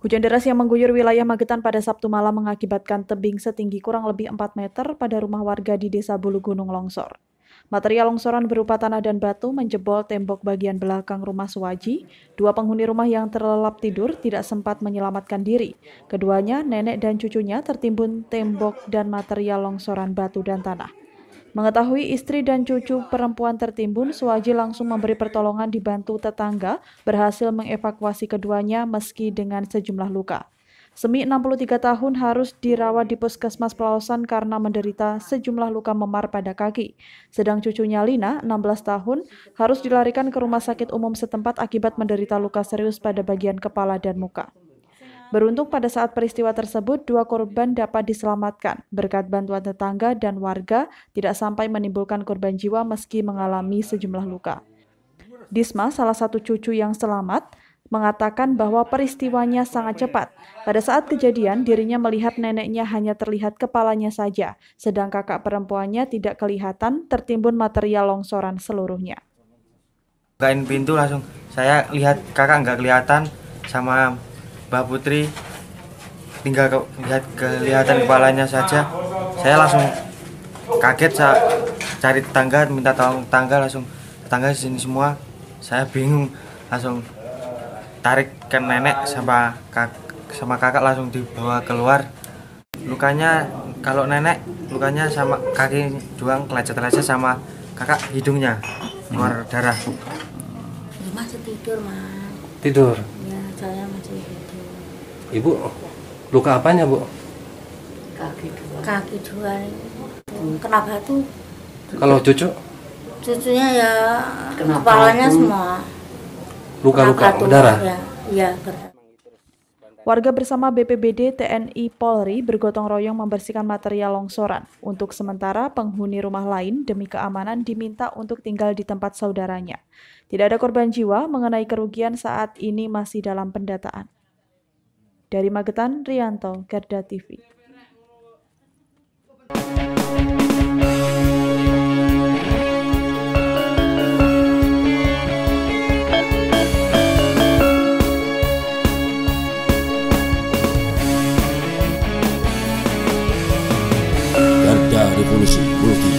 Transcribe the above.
Hujan deras yang mengguyur wilayah Magetan pada Sabtu malam mengakibatkan tebing setinggi kurang lebih 4 meter pada rumah warga di Desa Bulu Gunung longsor. Material longsoran berupa tanah dan batu menjebol tembok bagian belakang rumah Suwaji. Dua penghuni rumah yang terlelap tidur tidak sempat menyelamatkan diri. Keduanya, nenek dan cucunya tertimbun tembok dan material longsoran batu dan tanah. Mengetahui istri dan cucu perempuan tertimbun, Suwaji langsung memberi pertolongan dibantu tetangga berhasil mengevakuasi keduanya meski dengan sejumlah luka. Semi 63 tahun harus dirawat di puskesmas pelawasan karena menderita sejumlah luka memar pada kaki. Sedang cucunya Lina, 16 tahun, harus dilarikan ke rumah sakit umum setempat akibat menderita luka serius pada bagian kepala dan muka. Beruntung pada saat peristiwa tersebut, dua korban dapat diselamatkan berkat bantuan tetangga dan warga tidak sampai menimbulkan korban jiwa meski mengalami sejumlah luka. Disma, salah satu cucu yang selamat, mengatakan bahwa peristiwanya sangat cepat. Pada saat kejadian, dirinya melihat neneknya hanya terlihat kepalanya saja, sedang kakak perempuannya tidak kelihatan tertimbun material longsoran seluruhnya. Bukain pintu langsung, saya lihat kakak nggak kelihatan sama Mbak Putri tinggal ke, lihat kelihatan kepalanya saja saya langsung kaget saya cari tetangga minta tolong tetangga langsung tetangga sini semua saya bingung langsung tarik ke nenek sama kak sama kakak langsung dibawa keluar lukanya kalau nenek lukanya sama kaki doang kelecet-kelecet sama kakak hidungnya keluar darah rumah tidur mas tidur ya saya masih tidur ibu luka apanya bu kaki dua kaki dua Kenapa batu kalau cucu cucunya ya Kenapa kepalanya semua luka-luka berdarah ya, ya berdarah Warga bersama BPBD, TNI, Polri bergotong royong membersihkan material longsoran. Untuk sementara, penghuni rumah lain demi keamanan diminta untuk tinggal di tempat saudaranya. Tidak ada korban jiwa mengenai kerugian saat ini masih dalam pendataan. Dari Magetan, Rianto, Garda TV. Morrissey. Wilkie.